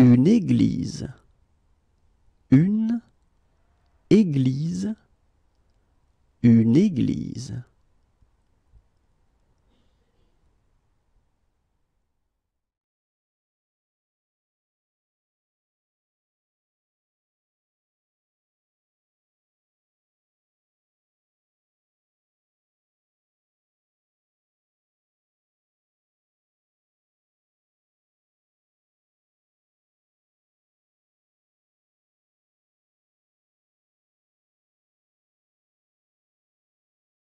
une église, une église, une église.